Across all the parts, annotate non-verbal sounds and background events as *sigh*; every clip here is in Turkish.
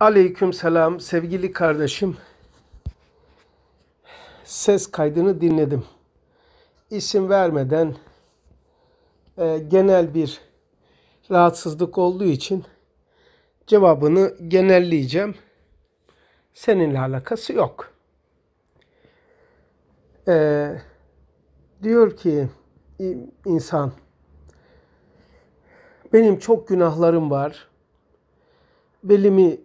Aleyküm selam sevgili kardeşim. Ses kaydını dinledim. İsim vermeden e, genel bir rahatsızlık olduğu için cevabını genelleyeceğim. Seninle alakası yok. E, diyor ki insan benim çok günahlarım var. Belimi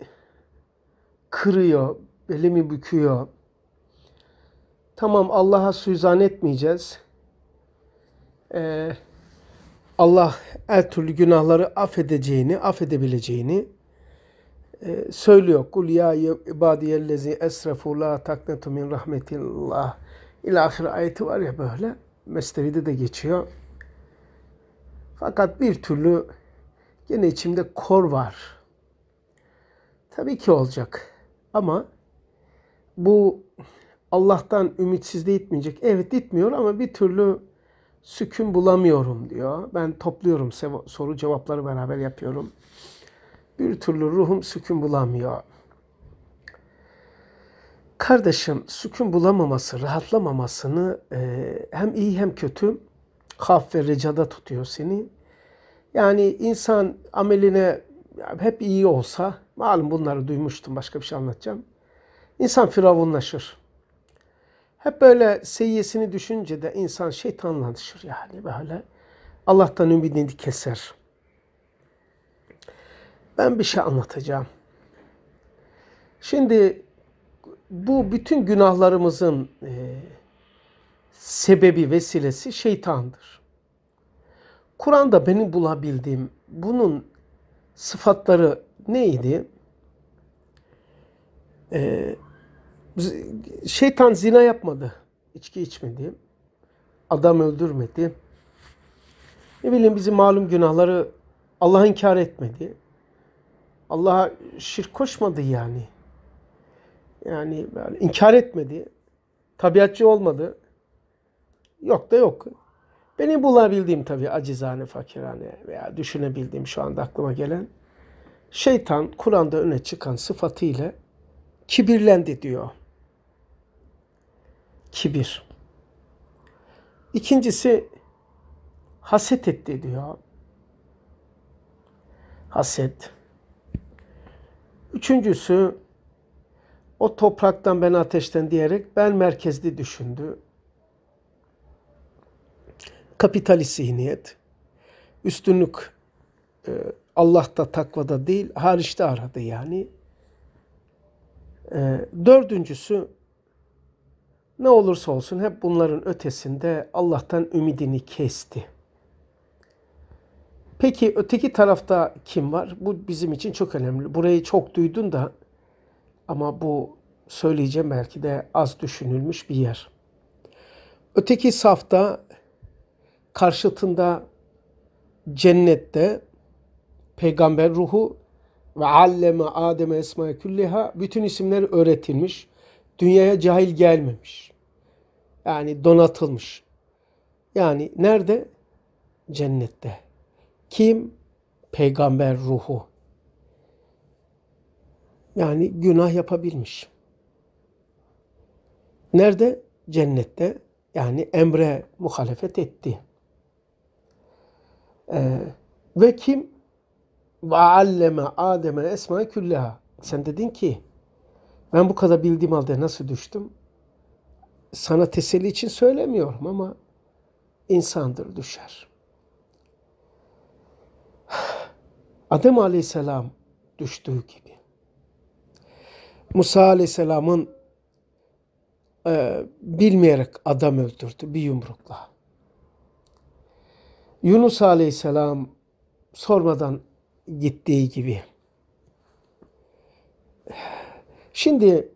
kırıyor, belimi büküyor. Tamam Allah'a suizan etmeyeceğiz. Ee, Allah her türlü günahları affedeceğini, affedebileceğini e, söylüyor. Kul ya ibadiyellezi esrafu la taknetu min rahmetillah. İlahir ayeti var ya böyle. Mesnevi'de de geçiyor. Fakat bir türlü gene içimde kor var. Tabii ki olacak. Ama bu Allah'tan ümitsizliği itmeyecek. Evet itmiyor ama bir türlü sükun bulamıyorum diyor. Ben topluyorum soru cevapları beraber yapıyorum. Bir türlü ruhum sükun bulamıyor. Kardeşim sükun bulamaması, rahatlamamasını e, hem iyi hem kötü haf ve ricada tutuyor seni. Yani insan ameline hep iyi olsa, malum bunları duymuştum başka bir şey anlatacağım. İnsan firavunlaşır. Hep böyle seyyesini düşünce de insan şeytanlanışır yani böyle. Allah'tan ümidini keser. Ben bir şey anlatacağım. Şimdi bu bütün günahlarımızın e, sebebi, vesilesi şeytandır. Kur'an'da benim bulabildiğim bunun sıfatları neydi? Ee, şeytan zina yapmadı. İçki içmedi. Adam öldürmedi. Ne bileyim bizim malum günahları Allah inkar etmedi. Allah'a şirk koşmadı yani. Yani inkar etmedi. Tabiatçı olmadı. Yok da yok. Beni bulabildiğim tabii acizane, fakirane veya düşünebildiğim şu anda aklıma gelen şeytan Kur'an'da öne çıkan sıfatıyla kibirlendi diyor. Kibir. İkincisi haset etti diyor. Haset. Üçüncüsü o topraktan ben ateşten diyerek ben merkezli düşündü kapitalist zihniyet, üstünlük e, Allah'ta takvada değil, hariçte aradı yani. E, dördüncüsü ne olursa olsun hep bunların ötesinde Allah'tan ümidini kesti. Peki öteki tarafta kim var? Bu bizim için çok önemli. Burayı çok duydun da ama bu söyleyeceğim belki de az düşünülmüş bir yer. Öteki safta karşıtında cennette peygamber ruhu ve alleme Adem'e esma külliha bütün isimler öğretilmiş. Dünyaya cahil gelmemiş. Yani donatılmış. Yani nerede? Cennette. Kim? Peygamber ruhu. Yani günah yapabilmiş. Nerede? Cennette. Yani emre muhalefet etti. Ee, ve kim? Ve alleme Adem'e esma külleha. Sen dedin ki ben bu kadar bildiğim halde nasıl düştüm? Sana teselli için söylemiyorum ama insandır düşer. Adem aleyhisselam düştüğü gibi. Musa aleyhisselamın e, bilmeyerek adam öldürdü bir yumrukla. Yunus Aleyhisselam sormadan gittiği gibi. Şimdi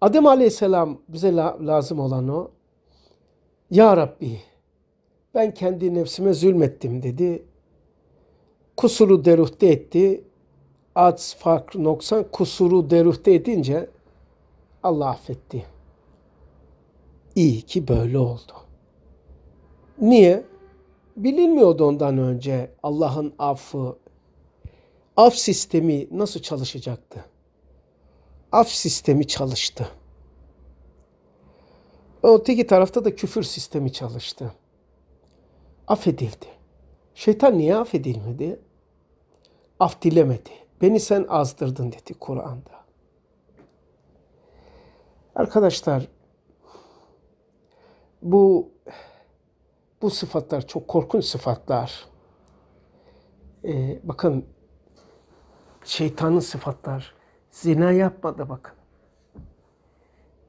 Adem Aleyhisselam bize lazım olan o. Ya Rabbi ben kendi nefsime zulmettim dedi. Kusuru deruhte etti. Aç, fakr, noksan kusuru deruhte edince Allah affetti. İyi ki böyle oldu. Niye? bilinmiyordu ondan önce Allah'ın affı, af sistemi nasıl çalışacaktı? Af sistemi çalıştı. Öteki tarafta da küfür sistemi çalıştı. Affedildi. Şeytan niye affedilmedi? Af dilemedi. Beni sen azdırdın dedi Kur'an'da. Arkadaşlar bu bu sıfatlar çok korkunç sıfatlar. Ee, bakın şeytanın sıfatlar. Zina yapmadı bakın.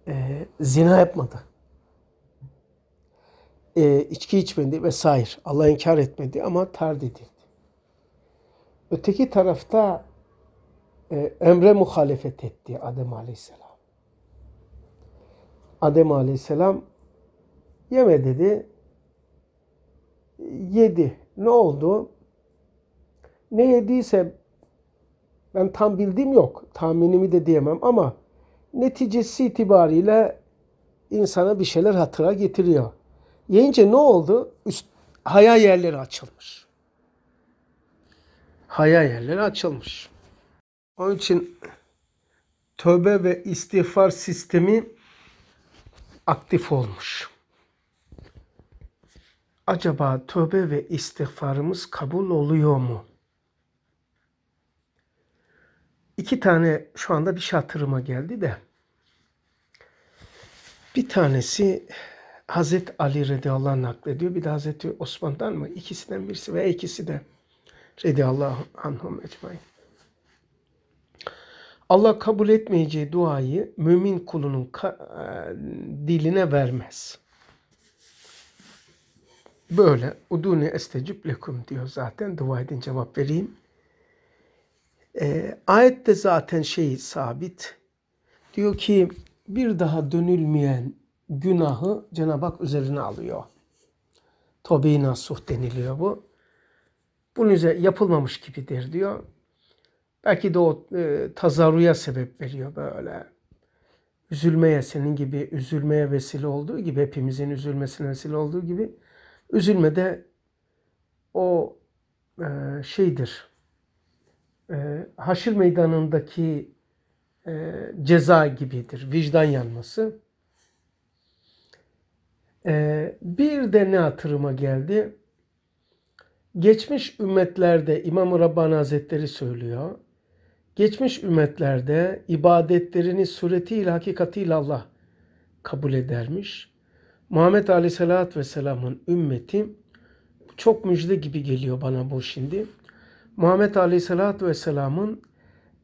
Ee, zina yapmadı. Ee, içki içmedi vesaire. Allah inkar etmedi ama tard edildi. Öteki tarafta e, emre muhalefet etti Adem Aleyhisselam. Adem Aleyhisselam yeme dedi yedi. Ne oldu? Ne yediyse ben tam bildiğim yok. Tahminimi de diyemem ama neticesi itibariyle insana bir şeyler hatıra getiriyor. Yiyince ne oldu? Üst, haya yerleri açılmış. Hayal yerleri açılmış. Onun için tövbe ve istiğfar sistemi aktif olmuş acaba tövbe ve istiğfarımız kabul oluyor mu? İki tane şu anda bir şatırıma geldi de. Bir tanesi Hazreti Ali radıyallahu anh naklediyor. Bir de Hazreti Osman'dan mı? İkisinden birisi veya ikisi de radıyallahu anhum ecmain. Allah kabul etmeyeceği duayı mümin kulunun e, diline vermez.'' Böyle udune estecib lekum diyor zaten. Dua edin cevap vereyim. E, ayette zaten şey sabit. Diyor ki bir daha dönülmeyen günahı Cenab-ı Hak üzerine alıyor. Tobe-i nasuh deniliyor bu. Bunun üzerine yapılmamış gibidir diyor. Belki de o e, tazarruya sebep veriyor böyle. Üzülmeye senin gibi üzülmeye vesile olduğu gibi hepimizin üzülmesine vesile olduğu gibi Üzülme de o e, şeydir. E, haşir meydanındaki e, ceza gibidir. Vicdan yanması. E, bir de ne hatırıma geldi? Geçmiş ümmetlerde İmam-ı Rabbani Hazretleri söylüyor. Geçmiş ümmetlerde ibadetlerini suretiyle, hakikatiyle Allah kabul edermiş. Muhammed Aleyhisselatü Vesselam'ın ümmeti çok müjde gibi geliyor bana bu şimdi. Muhammed Aleyhisselatü Vesselam'ın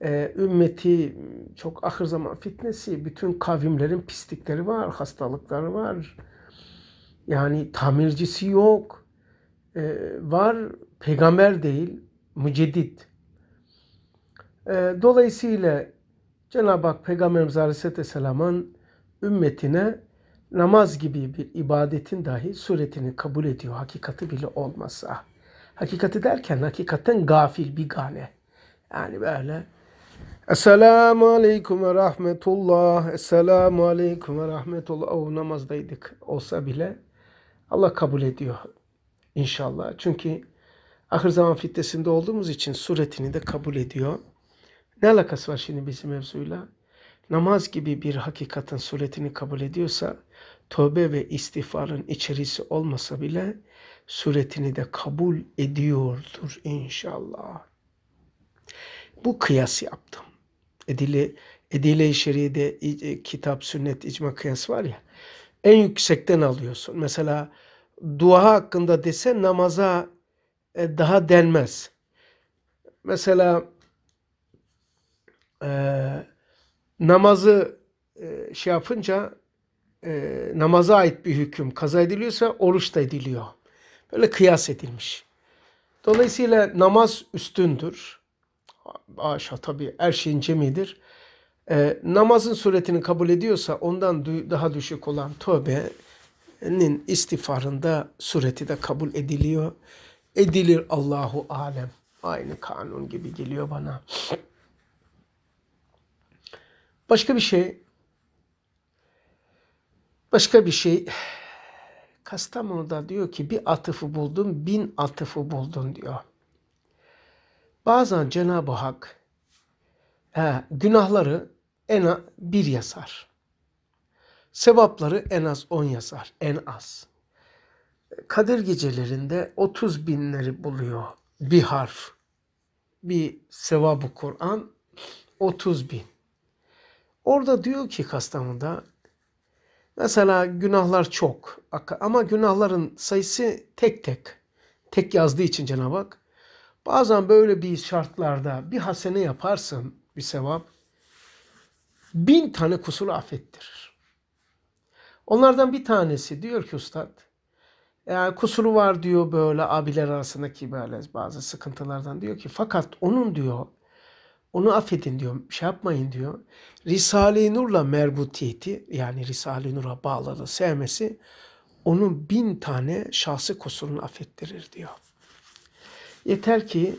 e, ümmeti çok ahır zaman fitnesi, bütün kavimlerin pislikleri var, hastalıkları var. Yani tamircisi yok. E, var peygamber değil, müceddit. E, dolayısıyla Cenab-ı Hak Peygamberimiz Aleyhisselatü Vesselam'ın ümmetine namaz gibi bir ibadetin dahi suretini kabul ediyor hakikati bile olmasa. Hakikati derken hakikaten gafil bir gane. Yani böyle Esselamu Aleyküm ve Rahmetullah. Esselamu Aleyküm ve Rahmetullah. O namazdaydık olsa bile Allah kabul ediyor inşallah. Çünkü ahir zaman fitnesinde olduğumuz için suretini de kabul ediyor. Ne alakası var şimdi bizim mevzuyla? namaz gibi bir hakikatin suretini kabul ediyorsa, tövbe ve istiğfarın içerisi olmasa bile suretini de kabul ediyordur inşallah. Bu kıyas yaptım. Edile, edile şeride e, kitap, sünnet, icma kıyas var ya. En yüksekten alıyorsun. Mesela dua hakkında desen namaza e, daha denmez. Mesela eee namazı e, şey yapınca e, namaza ait bir hüküm kaza ediliyorsa oruç da ediliyor. Böyle kıyas edilmiş. Dolayısıyla namaz üstündür. Aşağı tabii her şeyin cemidir. E, namazın suretini kabul ediyorsa ondan daha düşük olan tövbenin istifarında sureti de kabul ediliyor. Edilir Allahu alem. Aynı kanun gibi geliyor bana. Başka bir şey başka bir şey Kastamonu'da diyor ki bir atıfı buldun, bin atıfı buldun diyor. Bazen Cenab-ı Hak he, günahları en az bir yazar. Sevapları en az on yazar, en az. Kadir gecelerinde otuz binleri buluyor bir harf. Bir sevabı Kur'an otuz bin. Orada diyor ki Kastamonu'da mesela günahlar çok ama günahların sayısı tek tek. Tek yazdığı için Cenab-ı Hak bazen böyle bir şartlarda bir hasene yaparsın bir sevap bin tane kusuru affettirir. Onlardan bir tanesi diyor ki ustad yani e, kusuru var diyor böyle abiler arasındaki böyle bazı sıkıntılardan diyor ki fakat onun diyor onu affedin diyor, şey yapmayın diyor. Risale-i Nur'la merbutiyeti yani Risale-i Nur'a bağlılığı sevmesi onun bin tane şahsi kusurunu affettirir diyor. Yeter ki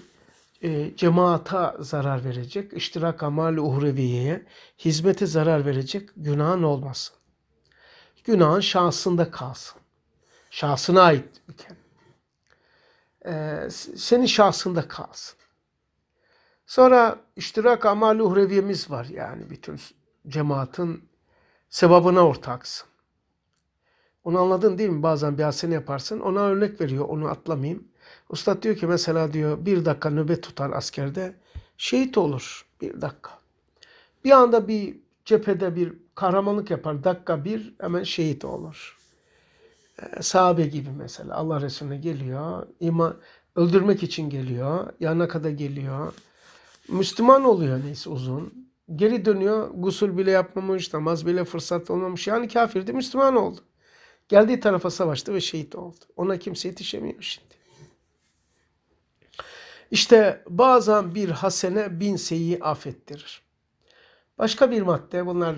e, cemaata zarar verecek, iştirak amal uhreviyeye, hizmete zarar verecek günahın olmasın. Günahın şahsında kalsın. Şahsına ait bir kere. E, senin şahsında kalsın. Sonra iştirak amal uhreviyemiz var. Yani bütün cemaatin sevabına ortaksın. Onu anladın değil mi? Bazen bir hasene yaparsın. Ona örnek veriyor. Onu atlamayayım. Ustad diyor ki mesela diyor bir dakika nöbet tutar askerde. Şehit olur. Bir dakika. Bir anda bir cephede bir kahramanlık yapar. Dakika bir hemen şehit olur. Ee, sahabe gibi mesela. Allah Resulüne geliyor. İma, öldürmek için geliyor. Yanına kadar geliyor. Müslüman oluyor neyse uzun. Geri dönüyor gusül bile yapmamış, namaz bile fırsat olmamış. Yani kafirdi Müslüman oldu. Geldiği tarafa savaştı ve şehit oldu. Ona kimse yetişemiyor şimdi. İşte bazen bir hasene bin seyi affettirir. Başka bir madde bunlar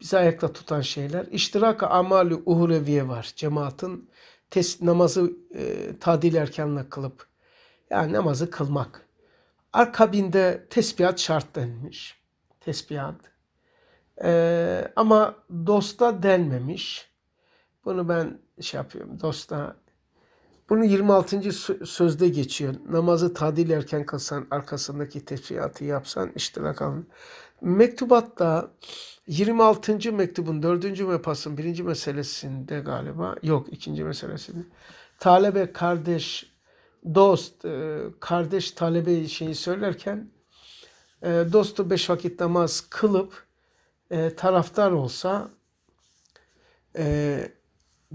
bizi ayakta tutan şeyler. İştirak-ı amali uhureviye var. Cemaatin tes, namazı e, tadil erkenle kılıp yani namazı kılmak. Akabinde tesbihat şart denmiş. Tesbihat. Ee, ama dosta denmemiş. Bunu ben şey yapıyorum. Dosta bunu 26. sözde geçiyor. Namazı tadil erken kılsan, arkasındaki tesbihatı yapsan iştirak alın. Mektubatta 26. mektubun 4. mepasın 1. meselesinde galiba, yok 2. meselesinde. Talebe kardeş dost, e, kardeş, talebe şeyi söylerken e, dostu beş vakit namaz kılıp e, taraftar olsa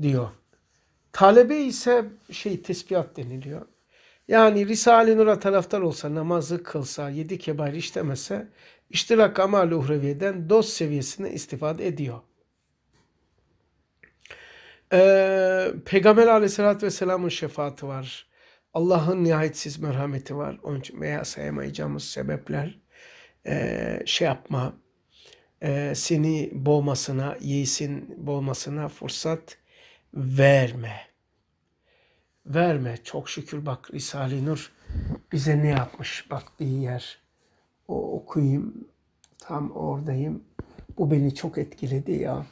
diyor. Talebe ise şey tesbihat deniliyor. Yani Risale-i Nur'a taraftar olsa, namazı kılsa, yedi kebair işlemese, iştirak amal uhreviyeden dost seviyesine istifade ediyor. Ee, Peygamber aleyhissalatü vesselamın şefaati var. Allah'ın nihayetsiz merhameti var. Onun için veya sayamayacağımız sebepler e, şey yapma, e, seni boğmasına, yiğisin boğmasına fırsat verme. Verme. Çok şükür bak Risale-i Nur bize ne yapmış bak bir yer. O okuyayım. Tam oradayım. Bu beni çok etkiledi ya.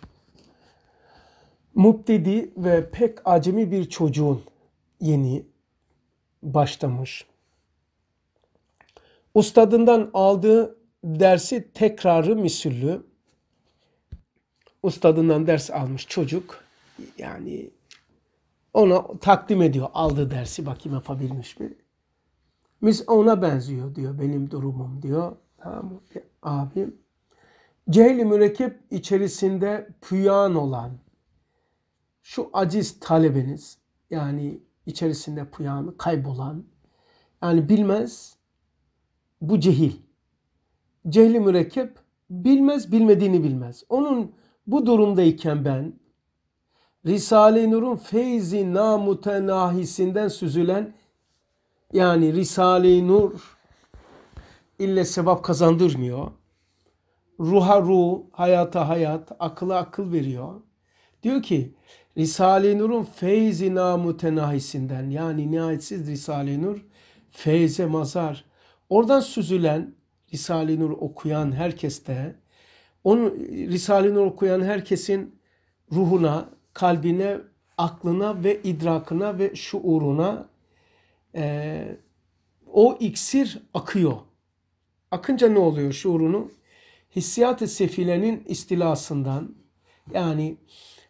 Mubtedi ve pek acemi bir çocuğun yeni başlamış. Ustadından aldığı dersi tekrarı misüllü. Ustadından ders almış çocuk yani ona takdim ediyor aldığı dersi bakayım yapabilmiş mi? Mis ona benziyor diyor benim durumum diyor. Tamam mı? E, Abim cehli mürekip içerisinde püyan olan şu aciz talebeniz yani içerisinde puyanı kaybolan yani bilmez bu cehil. Cehli mürekkep bilmez bilmediğini bilmez. Onun bu durumdayken ben Risale-i Nur'un feyzi namutenahisinden süzülen yani Risale-i Nur ille sebap kazandırmıyor. Ruha ruh, hayata hayat, akıla akıl veriyor. Diyor ki Risale-i Nur'un feyzi namutenahisinden yani nihayetsiz Risale-i Nur feyze mazar. Oradan süzülen Risale-i Nur okuyan herkeste onu Risale-i Nur okuyan herkesin ruhuna, kalbine, aklına ve idrakına ve şuuruna e, o iksir akıyor. Akınca ne oluyor şuurunu? Hissiyat-ı sefilenin istilasından yani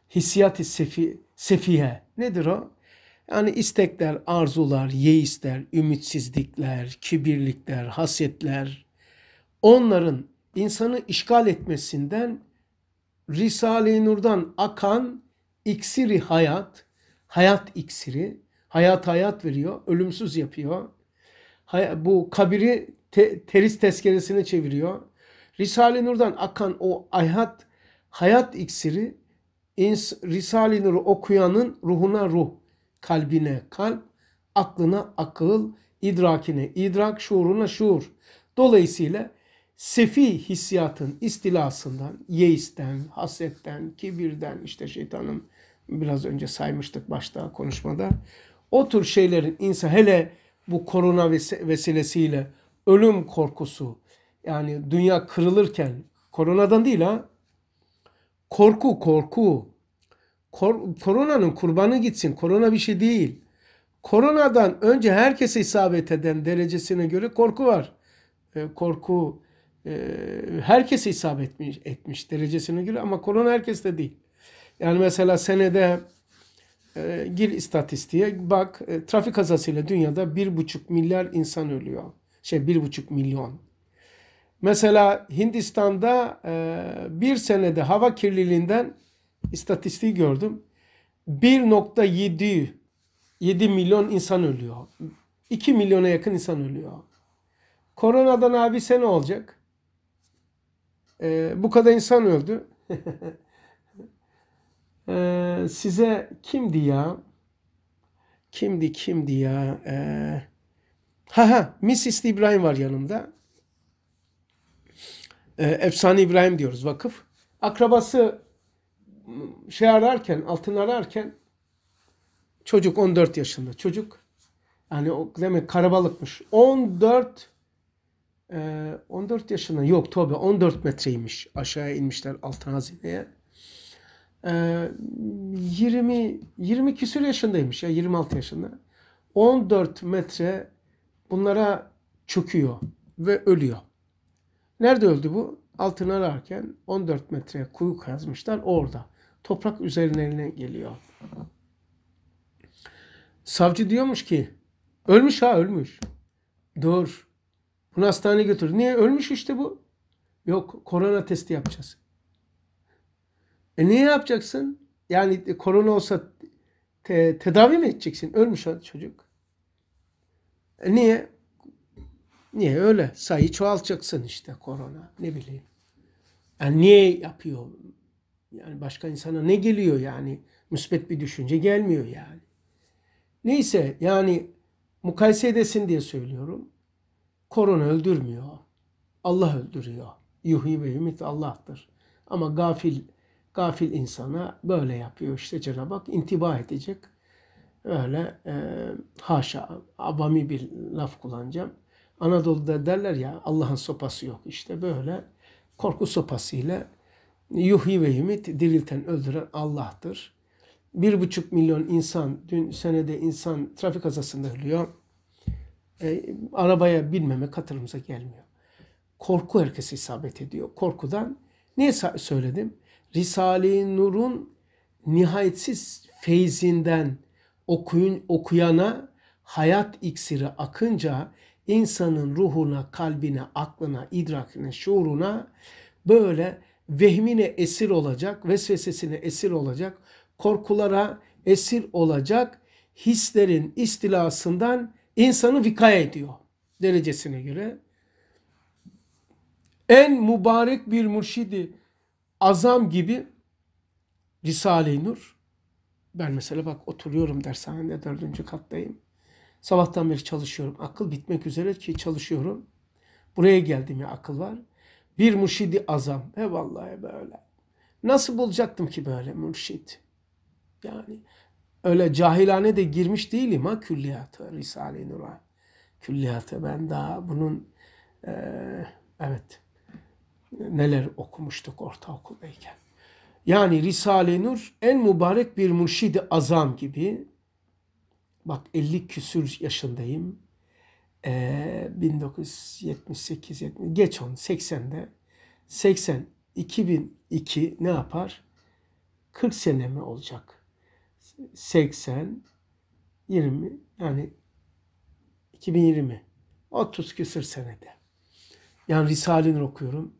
hissiyat-ı sefi, sefiye nedir o? Yani istekler, arzular, yeisler, ümitsizlikler, kibirlikler, hasetler onların insanı işgal etmesinden Risale-i Nur'dan akan iksiri hayat, hayat iksiri, hayat hayat veriyor, ölümsüz yapıyor. Bu kabiri te, teris tezkeresine çeviriyor. Risale-i Nur'dan akan o hayat, hayat iksiri Risale-i Nur'u okuyanın ruhuna ruh, kalbine kalp, aklına akıl, idrakine idrak, şuuruna şuur. Dolayısıyla sefi hissiyatın istilasından, yeisten, hasetten, kibirden, işte şeytanın biraz önce saymıştık başta konuşmada. O tür şeylerin insan hele bu korona vesilesiyle ölüm korkusu yani dünya kırılırken koronadan değil ha Korku, korku. Kor koronanın kurbanı gitsin. Korona bir şey değil. Koronadan önce herkese isabet eden derecesine göre korku var. E, korku e, herkese isabet etmiş, etmiş derecesine göre ama korona herkeste değil. Yani mesela senede e, gir istatistiğe bak e, trafik kazasıyla dünyada bir buçuk milyar insan ölüyor. Şey bir buçuk milyon. Mesela Hindistan'da e, bir senede hava kirliliğinden istatistiği gördüm. 1.7 7 milyon insan ölüyor. 2 milyona yakın insan ölüyor. Koronadan abi sen ne olacak? Ee, bu kadar insan öldü. ee, *laughs* size kimdi ya? Kimdi kimdi ya? Ee, ha ha Mrs. İbrahim var yanımda e, Efsane İbrahim diyoruz vakıf. Akrabası şey ararken, altın ararken çocuk 14 yaşında. Çocuk yani o demek karabalıkmış. 14 e, 14 yaşında yok tabi 14 metreymiş aşağıya inmişler altın hazineye. E, 20 20 küsür yaşındaymış ya 26 yaşında. 14 metre bunlara çöküyor ve ölüyor. Nerede öldü bu? Altın ararken 14 metre kuyu kazmışlar orada. Toprak üzerlerine geliyor. Savcı diyormuş ki ölmüş ha ölmüş. Dur. Bunu hastaneye götür. Niye? Ölmüş işte bu. Yok korona testi yapacağız. E niye yapacaksın? Yani e, korona olsa te tedavi mi edeceksin? Ölmüş ha çocuk. E niye? Niye öyle? Sayı çoğalacaksın işte korona. Ne bileyim. Yani niye yapıyor? Yani başka insana ne geliyor yani? Müsbet bir düşünce gelmiyor yani. Neyse yani mukayese edesin diye söylüyorum. Korona öldürmüyor. Allah öldürüyor. Yuhi ve ümit Allah'tır. Ama gafil gafil insana böyle yapıyor işte Cenab-ı Hak intiba edecek. Öyle e, haşa avami bir laf kullanacağım Anadolu'da derler ya Allah'ın sopası yok. işte böyle korku sopasıyla yuhi ve yumit dirilten öldüren Allah'tır. Bir buçuk milyon insan dün senede insan trafik kazasında ölüyor. E, arabaya binmemek katılımıza gelmiyor. Korku herkesi isabet ediyor. Korkudan niye söyledim? Risale-i Nur'un nihayetsiz feyzinden okuyun, okuyana hayat iksiri akınca insanın ruhuna, kalbine, aklına, idrakine, şuuruna böyle vehmine esir olacak, vesvesesine esir olacak, korkulara esir olacak hislerin istilasından insanı vikaya ediyor derecesine göre. En mübarek bir mürşidi azam gibi Risale-i Nur. Ben mesela bak oturuyorum dershanede dördüncü kattayım. Sabahtan beri çalışıyorum. Akıl bitmek üzere ki çalışıyorum. Buraya geldim ya akıl var. Bir mürşidi azam. He vallahi böyle. Nasıl bulacaktım ki böyle mürşit? Yani öyle cahilane de girmiş değilim ha külliyata, Risale-i Nur'a. Külliyata ben daha bunun e, evet neler okumuştuk ortaokuldayken. Yani Risale-i Nur en mübarek bir mürşidi azam gibi bak 50 küsür yaşındayım. Ee, 1978 70, geç on 80'de 80 2002 ne yapar? 40 sene mi olacak? 80 20 yani 2020 30 küsür senede. Yani Risale'nin okuyorum.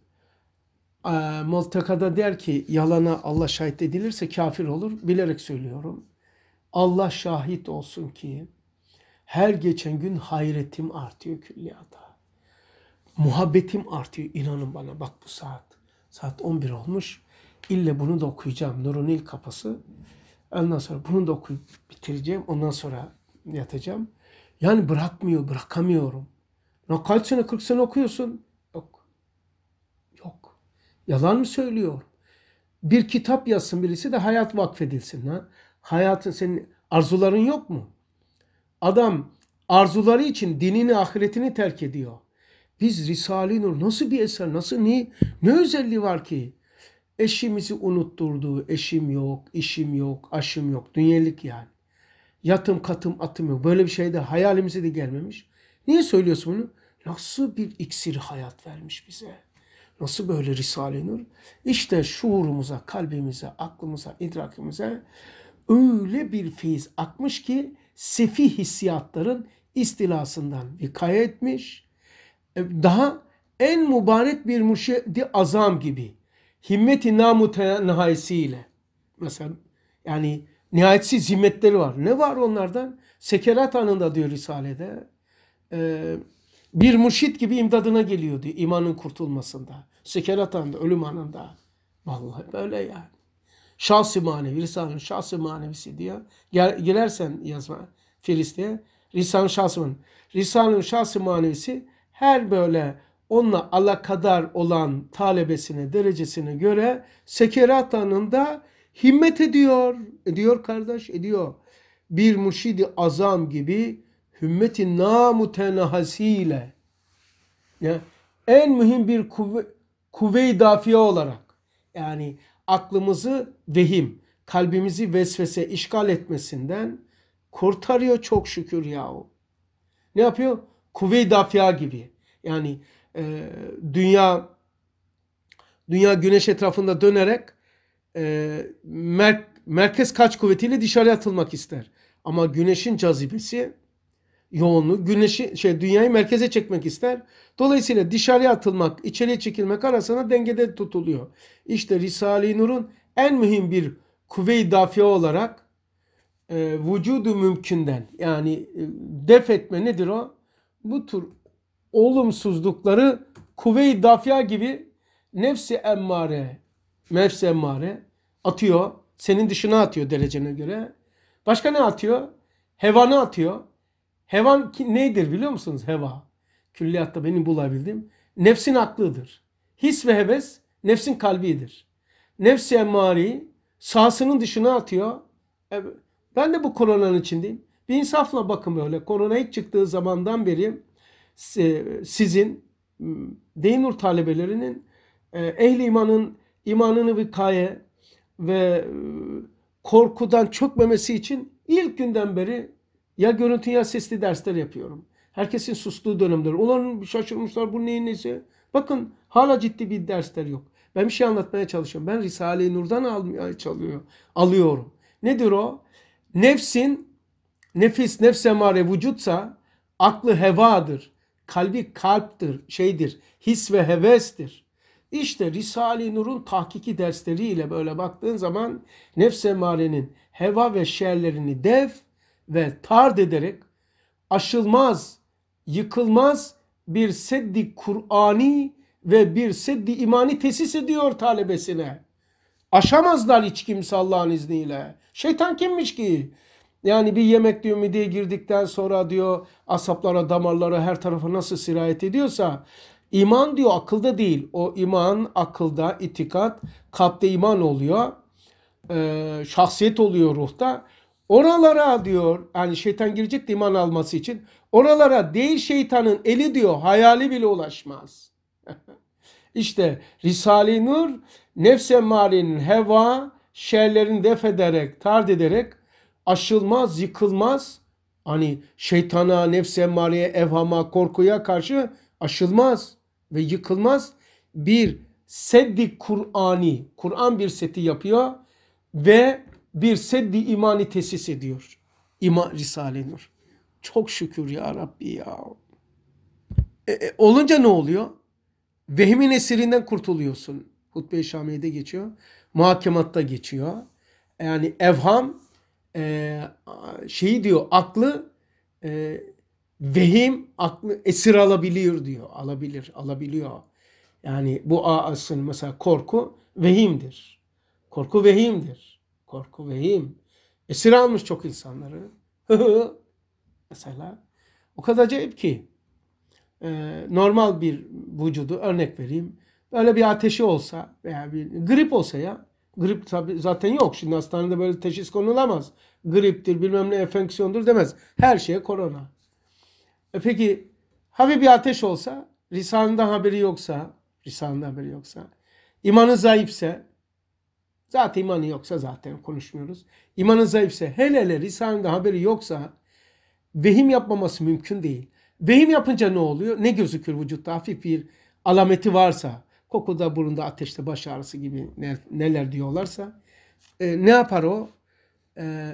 Ee, Moltaka'da der ki yalana Allah şahit edilirse kafir olur. Bilerek söylüyorum. Allah şahit olsun ki her geçen gün hayretim artıyor külliyata. Muhabbetim artıyor inanın bana bak bu saat. Saat 11 olmuş. İlle bunu da okuyacağım. Nurunil kapısı. Ondan sonra bunu da okuyup bitireceğim. Ondan sonra yatacağım. Yani bırakmıyor, bırakamıyorum. ne kaç sene, 40 sene okuyorsun? Yok. Yok. Yalan mı söylüyor? Bir kitap yazsın birisi de hayat vakfedilsin. Ha? hayatın senin arzuların yok mu? Adam arzuları için dinini, ahiretini terk ediyor. Biz Risale-i Nur nasıl bir eser, nasıl ne, ne özelliği var ki? Eşimizi unutturdu, eşim yok, işim yok, aşım yok, dünyelik yani. Yatım, katım, atım yok. Böyle bir şey de hayalimize de gelmemiş. Niye söylüyorsun bunu? Nasıl bir iksir hayat vermiş bize? Nasıl böyle Risale-i Nur? İşte şuurumuza, kalbimize, aklımıza, idrakimize öyle bir feyiz akmış ki sefi hissiyatların istilasından vikaya etmiş. E, daha en mübarek bir müşeddi azam gibi. Himmeti namutenahisiyle. Mesela yani nihayetsiz zimmetleri var. Ne var onlardan? Sekerat anında diyor Risale'de. E, bir müşit gibi imdadına geliyordu imanın kurtulmasında. Sekerat anında, ölüm anında. Vallahi böyle yani şahsi manevi, Risale'nin şahsi manevisi diye girersen yazma Filist'e Risale'nin şahsi manevi. Risale'nin şahsi manevisi her böyle onunla alakadar olan talebesine, derecesine göre sekerat anında himmet ediyor. Ediyor kardeş, ediyor. Bir muşidi azam gibi hümmeti namutenahasiyle yani en mühim bir kuvve, kuvve-i dafiye olarak yani aklımızı vehim, kalbimizi vesvese işgal etmesinden kurtarıyor çok şükür yahu. Ne yapıyor? Kuvve-i dafya gibi. Yani e, dünya dünya güneş etrafında dönerek e, mer merkez kaç kuvvetiyle dışarı atılmak ister. Ama güneşin cazibesi yoğunluğu güneşi şey dünyayı merkeze çekmek ister. Dolayısıyla dışarıya atılmak, içeriye çekilmek arasında dengede tutuluyor. İşte Risale-i Nur'un en mühim bir kuvve-i dafiye olarak e, vücudu mümkünden yani e, def etme nedir o? Bu tür olumsuzlukları kuvve-i dafiye gibi nefsi emmare, nefsi emmare atıyor. Senin dışına atıyor derecene göre. Başka ne atıyor? Hevanı atıyor. Heva nedir biliyor musunuz? Heva. Külliyatta benim bulabildiğim. Nefsin aklıdır. His ve heves nefsin kalbidir. Nefsi emmari sahasının dışına atıyor. E, ben de bu koronanın içindeyim. Bir insafla bakın böyle. Korona ilk çıktığı zamandan beri e, sizin nur talebelerinin e, ehli imanın imanını vikaye ve korkudan çökmemesi için ilk günden beri ya görüntü ya sesli dersler yapıyorum. Herkesin sustuğu dönemler. Ulan şaşırmışlar bu neyin nesi? Bakın hala ciddi bir dersler yok. Ben bir şey anlatmaya çalışıyorum. Ben Risale-i Nur'dan almaya çalıyor, alıyorum. Nedir o? Nefsin, nefis, nefse emare vücutsa aklı hevadır. Kalbi kalptir, şeydir. His ve hevestir. İşte Risale-i Nur'un tahkiki dersleriyle böyle baktığın zaman nefse marenin heva ve şerlerini def, ve tard ederek aşılmaz, yıkılmaz bir seddi Kur'ani ve bir seddi imani tesis ediyor talebesine. Aşamazlar hiç kimse Allah'ın izniyle. Şeytan kimmiş ki? Yani bir yemek diyor mideye girdikten sonra diyor asaplara, damarlara her tarafa nasıl sirayet ediyorsa iman diyor akılda değil. O iman akılda, itikat, kalpte iman oluyor. Ee, şahsiyet oluyor ruhta. Oralara diyor yani şeytan girecek de iman alması için oralara değil şeytanın eli diyor hayali bile ulaşmaz. *laughs* İşte Risale-i Nur nefse marinin heva şerlerini def ederek tard ederek aşılmaz yıkılmaz hani şeytana nefse mariye evhama korkuya karşı aşılmaz ve yıkılmaz bir seddi Kur'ani Kur'an bir seti yapıyor ve bir seddi imani tesis ediyor. İma Risale Nur. Çok şükür ya Rabbi ya. E, e, olunca ne oluyor? Vehmin esirinden kurtuluyorsun. Hutbe-i Şamiye'de geçiyor. Muhakematta geçiyor. Yani evham e, şeyi diyor aklı e, vehim aklı esir alabilir diyor. Alabilir, alabiliyor. Yani bu aasın mesela korku vehimdir. Korku vehimdir korku, vehim. Esir almış çok insanları. *laughs* Mesela o kadar acayip ki e, normal bir vücudu örnek vereyim. Böyle bir ateşi olsa veya bir grip olsa ya grip tabi zaten yok. Şimdi hastanede böyle teşhis konulamaz. Griptir bilmem ne enfeksiyondur demez. Her şeye korona. E peki hafif bir ateş olsa, lisanında haberi yoksa, lisanında haberi yoksa, imanı zayıfse, Zaten imanı yoksa zaten konuşmuyoruz. İmanı zayıfsa hele hele Risale'nin haberi yoksa vehim yapmaması mümkün değil. Vehim yapınca ne oluyor? Ne gözükür vücutta? Hafif bir alameti varsa, kokuda, burunda, ateşte, baş ağrısı gibi neler diyorlarsa e, ne yapar o? E,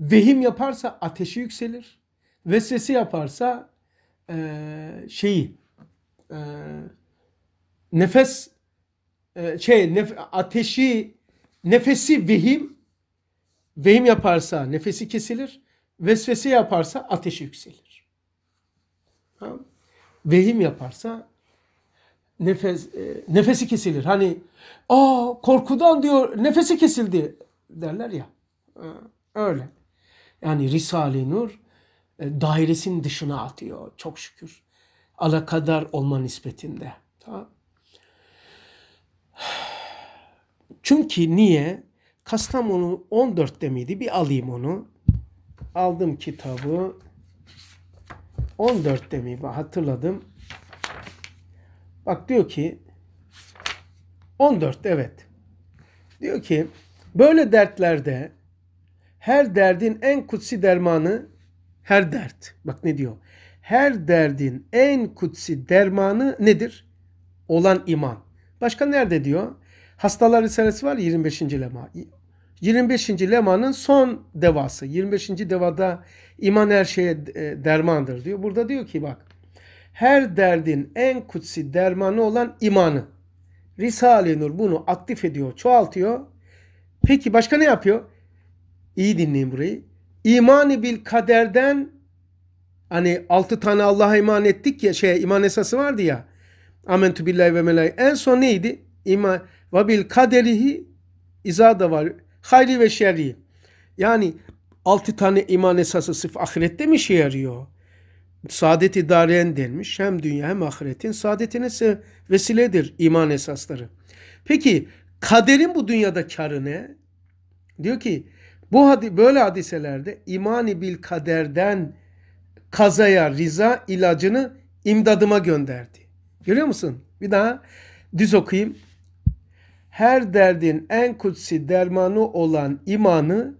vehim yaparsa ateşi yükselir. Vesvese yaparsa e, şeyi e, nefes e, şey nef ateşi Nefesi vehim, vehim yaparsa nefesi kesilir, vesvese yaparsa ateşi yükselir. Ha? Vehim yaparsa nefes e, nefesi kesilir. Hani aa korkudan diyor nefesi kesildi derler ya. öyle. Yani Risale-i Nur e, dairesinin dışına atıyor çok şükür. Alakadar olma nispetinde. Tamam. Çünkü niye? Kastamonu 14'te miydi? Bir alayım onu. Aldım kitabı. 14'te mi? Hatırladım. Bak diyor ki 14 evet. Diyor ki böyle dertlerde her derdin en kutsi dermanı her dert. Bak ne diyor? Her derdin en kutsi dermanı nedir? Olan iman. Başka nerede diyor? Hastalar Risalesi var 25. lema. 25. lemanın son devası. 25. devada iman her şeye e, dermandır diyor. Burada diyor ki bak her derdin en kutsi dermanı olan imanı. Risale-i Nur bunu aktif ediyor, çoğaltıyor. Peki başka ne yapıyor? İyi dinleyin burayı. İmanı bil kaderden hani altı tane Allah'a iman ettik ya şey iman esası vardı ya. Amentü billahi ve melaik. En son neydi? İman ve bil kaderihi izah da var. Hayri ve şerri. Yani altı tane iman esası sırf ahirette mi şey yarıyor? Saadet idaren denmiş. Hem dünya hem ahiretin saadetine vesiledir iman esasları. Peki kaderin bu dünyada karı ne? Diyor ki bu hadi böyle hadiselerde imani bil kaderden kazaya riza ilacını imdadıma gönderdi. Görüyor musun? Bir daha düz okuyayım her derdin en kutsi dermanı olan imanı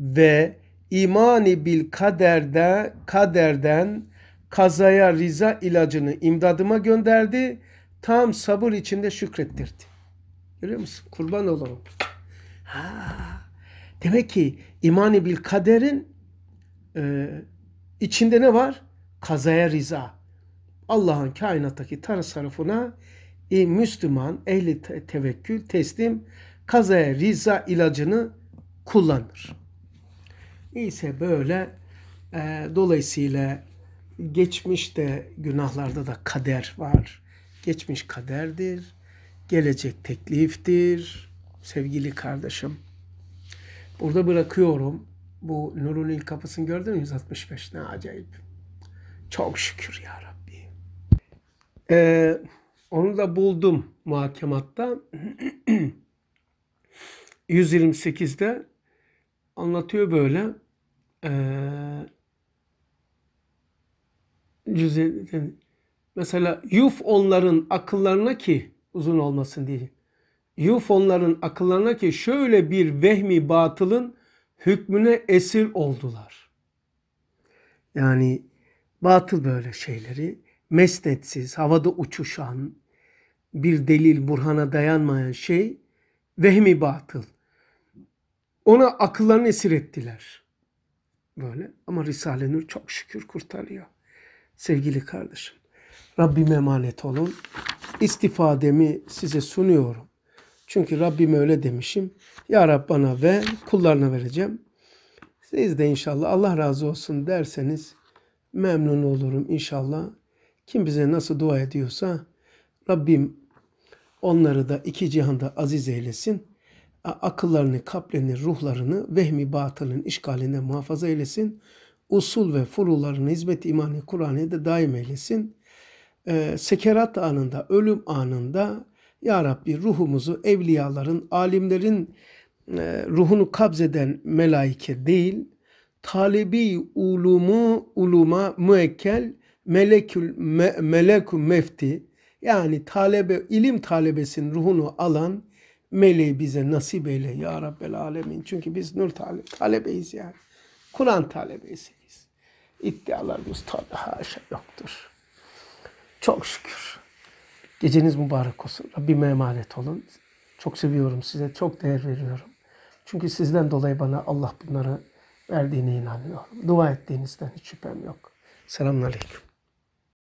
ve imani bil kaderde kaderden kazaya riza ilacını imdadıma gönderdi. Tam sabır içinde şükrettirdi. Görüyor musun? Kurban olurum. Ha, demek ki imani bil kaderin e, içinde ne var? Kazaya riza. Allah'ın kainattaki tasarrufuna e, Müslüman ehli tevekkül teslim kazaya riza ilacını kullanır. İyse böyle e, dolayısıyla geçmişte günahlarda da kader var. Geçmiş kaderdir. Gelecek tekliftir. Sevgili kardeşim. Burada bırakıyorum. Bu Nur'un ilk kapısını gördün mü? 165 ne acayip. Çok şükür ya Rabbi. Eee onu da buldum muhakematta. 128'de *clears throat* anlatıyor böyle. Ee, mesela yuf onların akıllarına ki uzun olmasın diye. Yuf onların akıllarına ki şöyle bir vehmi batılın hükmüne esir oldular. Yani batıl böyle şeyleri mesnetsiz, havada uçuşan, bir delil, burhana dayanmayan şey vehmi batıl. Ona akıllarını esir ettiler. Böyle ama Risale Nur çok şükür kurtarıyor. Sevgili kardeşim, Rabbim emanet olun. İstifademi size sunuyorum. Çünkü Rabbim öyle demişim. Ya Rab bana ver, kullarına vereceğim. Siz de inşallah Allah razı olsun derseniz memnun olurum inşallah. Kim bize nasıl dua ediyorsa Rabbim onları da iki cihanda aziz eylesin. Akıllarını, kalplerini, ruhlarını vehmi batılın işgalinden muhafaza eylesin. Usul ve furularını hizmet imani Kur'an'ı da daim eylesin. E, sekerat anında, ölüm anında Ya Rabbi ruhumuzu evliyaların, alimlerin e, ruhunu kabzeden melaike değil, talebi ulumu, uluma müekkel melekül me, melekü mefti yani talebe ilim talebesinin ruhunu alan meleği bize nasip eyle ya Rabbel Alemin. Çünkü biz nur tale, talebeyiz yani. Kur'an talebesiyiz. İddialarımız tabi haşa yoktur. Çok şükür. Geceniz mübarek olsun. Rabbime emanet olun. Çok seviyorum size. Çok değer veriyorum. Çünkü sizden dolayı bana Allah bunları verdiğine inanıyorum. Dua ettiğinizden hiç şüphem yok. Selamun Aleyküm.